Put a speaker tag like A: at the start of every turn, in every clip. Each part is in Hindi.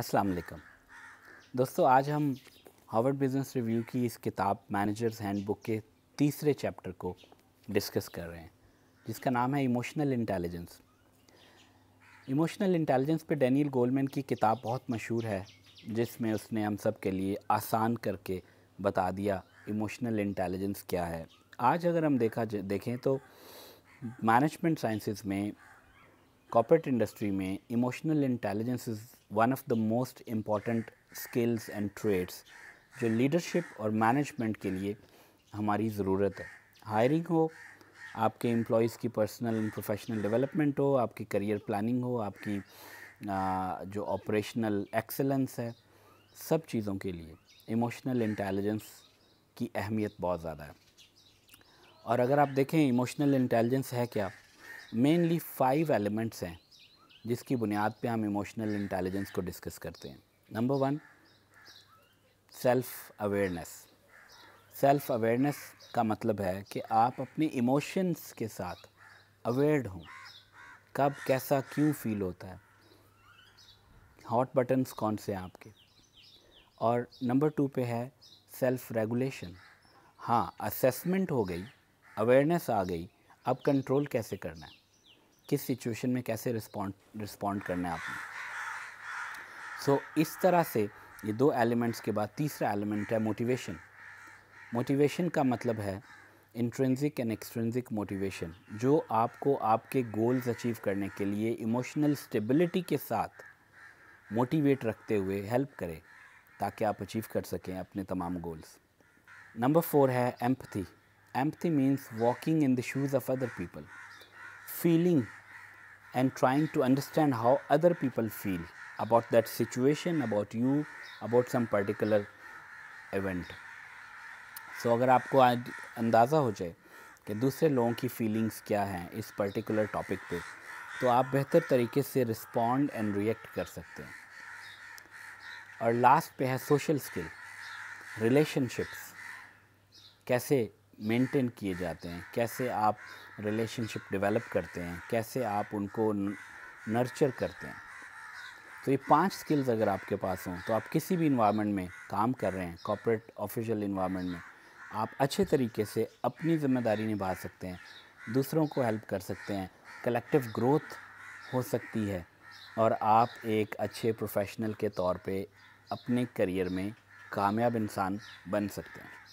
A: अस्सलाम वालेकुम दोस्तों आज हम हार्वर्ड बिज़नेस रिव्यू की इस किताब मैनेजर्स हैंडबुक के तीसरे चैप्टर को डिस्कस कर रहे हैं जिसका नाम है इमोशनल इंटेलिजेंस इमोशनल इंटेलिजेंस पे डैनियल गोलमैन की किताब बहुत मशहूर है जिसमें उसने हम सब के लिए आसान करके बता दिया इमोशनल इंटेलिजेंस क्या है आज अगर हम देखा देखें तो मैनेजमेंट साइंसिस में कॉपरेट इंडस्ट्री में emotional intelligence is one of the most important skills and trades जो लीडरशिप और मैनेजमेंट के लिए हमारी ज़रूरत है हायरिंग हो आपके एम्प्लॉयज़ की पर्सनल एंड प्रोफेशनल डेवलपमेंट हो आपकी करियर प्लानिंग हो आपकी आ, जो ऑपरेशनल एक्सेलेंस है सब चीज़ों के लिए इमोशनल इंटेलिजेंस की अहमियत बहुत ज़्यादा है और अगर आप देखें इमोशनल इंटेलिजेंस है क्या मेनली फाइव एलिमेंट्स हैं जिसकी बुनियाद पे हम इमोशनल इंटेलिजेंस को डिस्कस करते हैं number one self awareness self awareness का मतलब है कि आप अपने इमोशंस के साथ अवेयर्ड हों कब कैसा क्यों फील होता है हॉट बटन्स कौन से हैं आपके और नंबर टू पे है सेल्फ रेगुलेशन हाँ असेसमेंट हो गई अवेयरनेस आ गई अब कंट्रोल कैसे करना है किस सिचुएशन में कैसे रिस्पॉन्ड रिस्पॉन्ड करना है आपने सो so, इस तरह से ये दो एलिमेंट्स के बाद तीसरा एलिमेंट है मोटिवेशन मोटिवेशन का मतलब है इंट्रेंसिक एंड एक्सट्रेंसिक मोटिवेशन जो आपको आपके गोल्स अचीव करने के लिए इमोशनल स्टेबिलिटी के साथ मोटिवेट रखते हुए हेल्प करे ताकि आप अचीव कर सकें अपने तमाम गोल्स नंबर फोर है empathy empathy means walking in the shoes of other people feeling and trying to understand how other people feel about that situation about you about some particular event so, अगर आपको आज अंदाज़ा हो जाए कि दूसरे लोगों की फीलिंग्स क्या हैं इस पर्टिकुलर टॉपिक पे तो आप बेहतर तरीके से रिस्पॉन्ड एंड रिएक्ट कर सकते हैं और लास्ट पे है सोशल स्किल रिलेशनशिप्स कैसे मेंटेन किए जाते हैं कैसे आप रिलेशनशिप डेवलप करते हैं कैसे आप उनको नर्चर करते हैं तो ये पांच स्किल्स अगर आपके पास हों तो आप किसी भी इन्वायरमेंट में काम कर रहे हैं कॉपरेट ऑफिशियल इन्वायरमेंट में आप अच्छे तरीके से अपनी ज़िम्मेदारी निभा सकते हैं दूसरों को हेल्प कर सकते हैं कलेक्टिव ग्रोथ हो सकती है और आप एक अच्छे प्रोफेशनल के तौर पे अपने करियर में कामयाब इंसान बन सकते हैं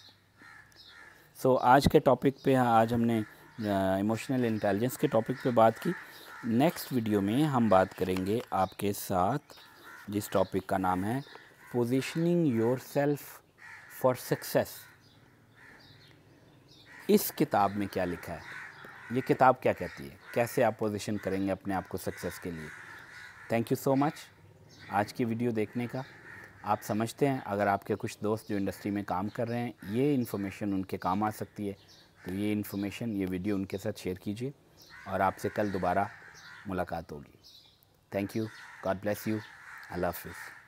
A: सो so, आज के टॉपिक पे आज हमने इमोशनल इंटेलिजेंस के टॉपिक पे बात की नेक्स्ट वीडियो में हम बात करेंगे आपके साथ जिस टॉपिक का नाम है positioning yourself for success इस किताब में क्या लिखा है ये किताब क्या कहती है कैसे आप पोजिशन करेंगे अपने आप को सक्सेस के लिए थैंक यू सो मच आज की वीडियो देखने का आप समझते हैं अगर आपके कुछ दोस्त जो इंडस्ट्री में काम कर रहे हैं ये इन्फॉर्मेशन उनके काम आ सकती है तो ये इन्फॉर्मेशन ये वीडियो उनके साथ शेयर कीजिए और आपसे कल दोबारा मुलाकात होगी thank you God bless you अल्लाह हाफिज़